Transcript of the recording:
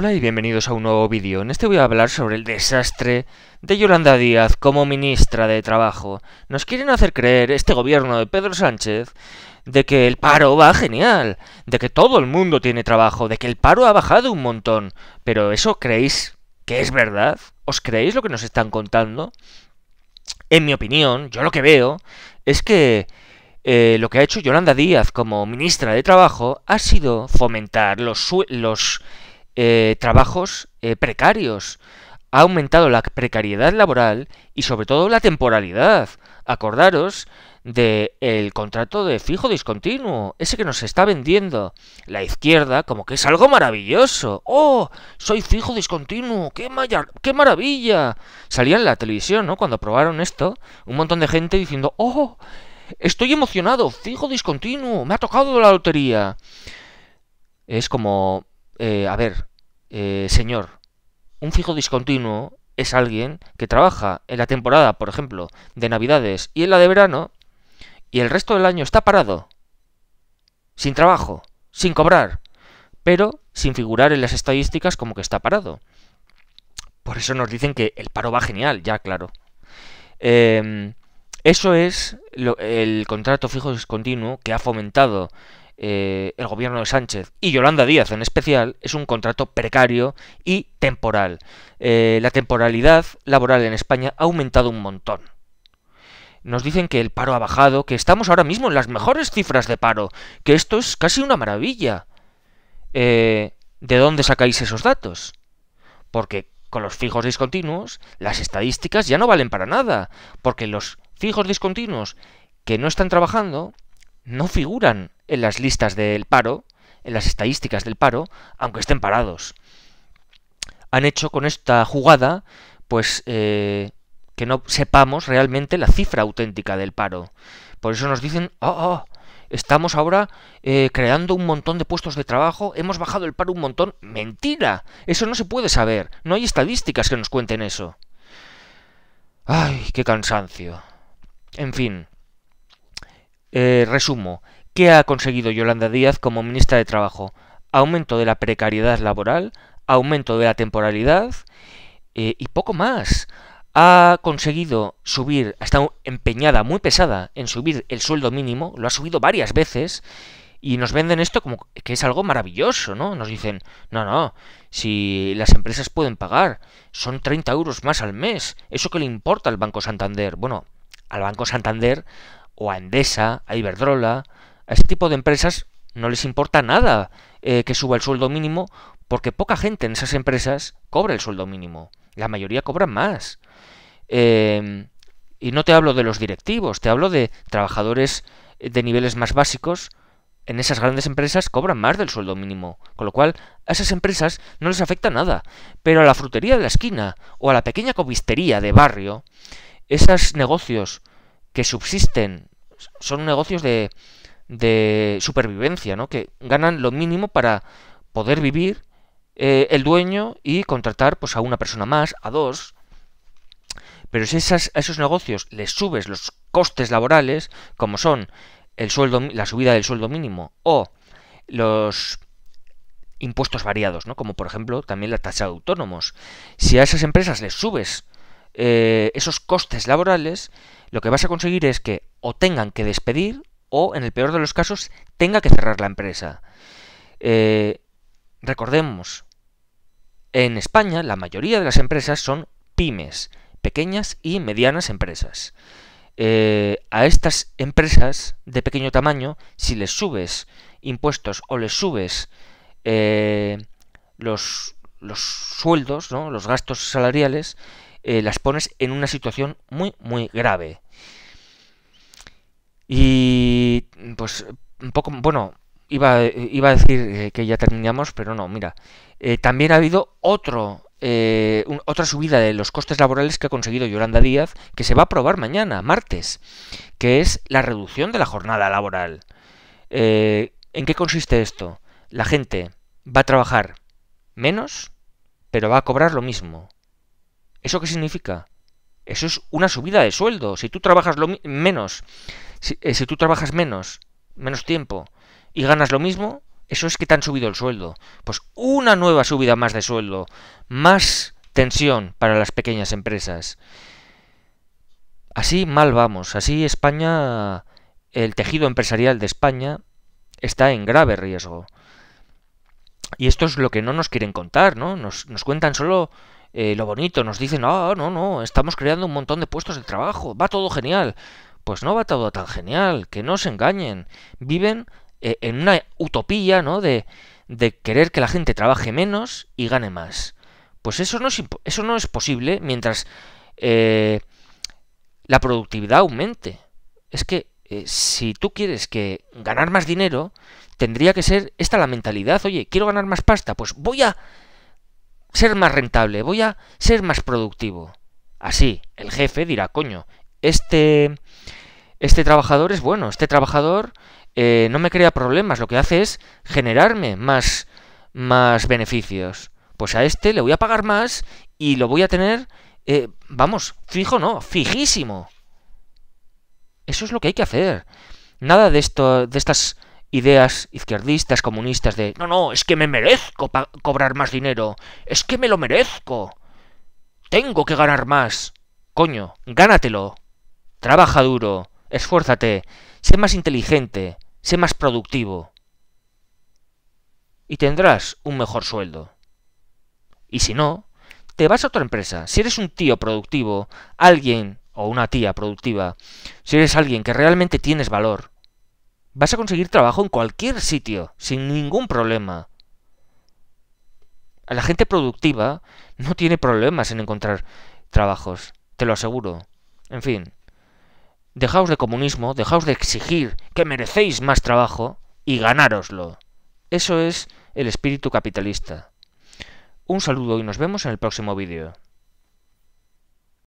Hola y bienvenidos a un nuevo vídeo. En este voy a hablar sobre el desastre de Yolanda Díaz como ministra de Trabajo. Nos quieren hacer creer, este gobierno de Pedro Sánchez, de que el paro va genial, de que todo el mundo tiene trabajo, de que el paro ha bajado un montón. Pero ¿eso creéis que es verdad? ¿Os creéis lo que nos están contando? En mi opinión, yo lo que veo es que eh, lo que ha hecho Yolanda Díaz como ministra de Trabajo ha sido fomentar los... los eh, trabajos eh, precarios. Ha aumentado la precariedad laboral y sobre todo la temporalidad. Acordaros del el contrato de fijo discontinuo, ese que nos está vendiendo la izquierda como que es algo maravilloso. ¡Oh! Soy fijo discontinuo, ¡Qué, qué maravilla. Salía en la televisión, ¿no? Cuando aprobaron esto, un montón de gente diciendo, ¡Oh! Estoy emocionado, fijo discontinuo, me ha tocado la lotería. Es como, eh, a ver, eh, señor, un fijo discontinuo es alguien que trabaja en la temporada, por ejemplo, de Navidades y en la de verano, y el resto del año está parado, sin trabajo, sin cobrar, pero sin figurar en las estadísticas como que está parado. Por eso nos dicen que el paro va genial, ya claro. Em, eso es lo, el contrato fijo discontinuo que ha fomentado eh, el gobierno de Sánchez y Yolanda Díaz en especial es un contrato precario y temporal. Eh, la temporalidad laboral en España ha aumentado un montón. Nos dicen que el paro ha bajado, que estamos ahora mismo en las mejores cifras de paro, que esto es casi una maravilla. Eh, ¿De dónde sacáis esos datos? Porque con los fijos discontinuos las estadísticas ya no valen para nada, porque los fijos discontinuos que no están trabajando no figuran en las listas del paro, en las estadísticas del paro, aunque estén parados. Han hecho con esta jugada, pues, eh, que no sepamos realmente la cifra auténtica del paro. Por eso nos dicen, oh, oh estamos ahora eh, creando un montón de puestos de trabajo, hemos bajado el paro un montón. Mentira, eso no se puede saber, no hay estadísticas que nos cuenten eso. Ay, qué cansancio. En fin, eh, resumo, ¿Qué ha conseguido Yolanda Díaz como ministra de Trabajo? Aumento de la precariedad laboral, aumento de la temporalidad eh, y poco más. Ha conseguido subir, ha estado empeñada, muy pesada en subir el sueldo mínimo, lo ha subido varias veces y nos venden esto como que es algo maravilloso, ¿no? Nos dicen, no, no, si las empresas pueden pagar, son 30 euros más al mes, ¿eso qué le importa al Banco Santander? Bueno, al Banco Santander o a Endesa, a Iberdrola, a ese tipo de empresas no les importa nada eh, que suba el sueldo mínimo porque poca gente en esas empresas cobra el sueldo mínimo. La mayoría cobran más. Em, y no te hablo de los directivos, te hablo de trabajadores eh, de niveles más básicos. En esas grandes empresas cobran más del sueldo mínimo, con lo cual a esas empresas no les afecta nada. Pero a la frutería de la esquina o a la pequeña cobistería de barrio, esos negocios que subsisten son negocios de de supervivencia, ¿no? Que ganan lo mínimo para poder vivir eh, el dueño y contratar pues a una persona más, a dos. Pero si esas, a esos negocios les subes los costes laborales, como son el sueldo, la subida del sueldo mínimo o los impuestos variados, ¿no? como por ejemplo también la tasa de autónomos. Si a esas empresas les subes eh, esos costes laborales, lo que vas a conseguir es que o tengan que despedir o, en el peor de los casos, tenga que cerrar la empresa. Eh, recordemos, en España la mayoría de las empresas son pymes, pequeñas y medianas empresas. Eh, a estas empresas de pequeño tamaño, si les subes impuestos o les subes eh, los, sueldos, ¿no? los gastos salariales, las pones en una situación muy, muy grave. Y pues un poco, bueno, iba, iba a decir eh, que ya terminamos, pero no, mira. Eh, también ha habido otro eh, otra subida de los costes laborales que ha conseguido Yolanda Díaz, que se va a aprobar mañana, martes, que es la reducción de la jornada laboral. ¿En qué consiste esto? La gente va a trabajar menos, pero va a cobrar lo mismo. ¿Eso qué significa? Eso es una subida de sueldo. Si tú trabajas lo menos, eh, si, tú trabajas menos, menos tiempo, y ganas lo mismo, eso es que te han subido el sueldo. Pues una nueva subida más de sueldo, más tensión para las pequeñas empresas. Así mal vamos, así España, el tejido empresarial de España está en grave riesgo. Y esto es lo que no nos quieren contar, ¿no? Nos, nos cuentan solo eh, lo bonito, nos dicen, ah, no, no, estamos creando un montón de puestos de trabajo, va todo genial pues no va todo tan genial, que no se engañen, viven eh, en una utopía, ¿no? De, de querer que la gente trabaje menos y gane más. Pues eso no es, eso no es posible mientras eh, la productividad aumente. Es que eh, si tú quieres que ganar más dinero, tendría que ser esta la mentalidad. Oye, quiero ganar más pasta, pues voy a ser más rentable, voy a ser más productivo. Así, el jefe dirá, coño, este, este trabajador es bueno, este trabajador eh, no me crea problemas, lo que hace es generarme más, más beneficios. Pues a este le voy a pagar más y lo voy a tener, eh, vamos, fijo no, fijísimo. Eso es lo que hay que hacer. Nada de, esto, de estas ideas izquierdistas, comunistas de, no, no, es que me merezco cobrar más dinero, es que me lo merezco, tengo que ganar más. Coño, gánatelo. Trabaja duro, esfuérzate, sé más inteligente, sé más productivo. Y tendrás un mejor sueldo. Y si no, te vas a otra empresa. Si eres un tío productivo, alguien o una tía productiva, si eres alguien que realmente tienes valor, vas a conseguir trabajo en cualquier sitio, sin ningún problema. La gente productiva no tiene problemas en encontrar trabajos, te lo aseguro. En fin, Dejaos de comunismo, dejaos de exigir que merecéis más trabajo y ganároslo. Eso es el espíritu capitalista. Un saludo y nos vemos en el próximo vídeo.